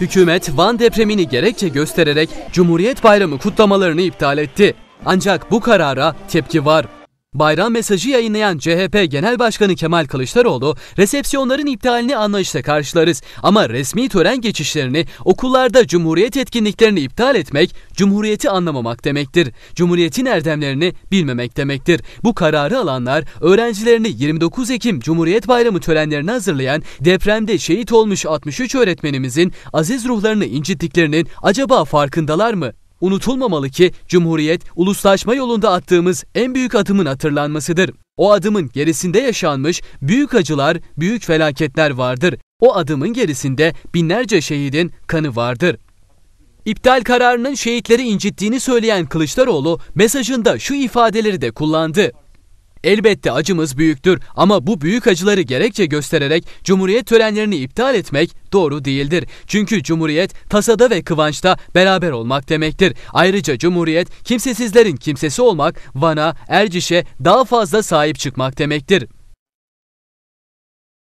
Hükümet Van depremini gerekçe göstererek Cumhuriyet Bayramı kutlamalarını iptal etti. Ancak bu karara tepki var. Bayram mesajı yayınlayan CHP Genel Başkanı Kemal Kılıçdaroğlu, resepsiyonların iptalini anlayışla karşılarız ama resmi tören geçişlerini, okullarda Cumhuriyet etkinliklerini iptal etmek, Cumhuriyeti anlamamak demektir. Cumhuriyetin erdemlerini bilmemek demektir. Bu kararı alanlar, öğrencilerini 29 Ekim Cumhuriyet Bayramı törenlerine hazırlayan depremde şehit olmuş 63 öğretmenimizin aziz ruhlarını incittiklerinin acaba farkındalar mı? Unutulmamalı ki Cumhuriyet uluslaşma yolunda attığımız en büyük adımın hatırlanmasıdır. O adımın gerisinde yaşanmış büyük acılar, büyük felaketler vardır. O adımın gerisinde binlerce şehidin kanı vardır. İptal kararının şehitleri incittiğini söyleyen Kılıçdaroğlu mesajında şu ifadeleri de kullandı. Elbette acımız büyüktür ama bu büyük acıları gerekçe göstererek Cumhuriyet törenlerini iptal etmek doğru değildir. Çünkü Cumhuriyet tasada ve kıvançta beraber olmak demektir. Ayrıca Cumhuriyet kimsesizlerin kimsesi olmak, Van'a, Erciş'e daha fazla sahip çıkmak demektir.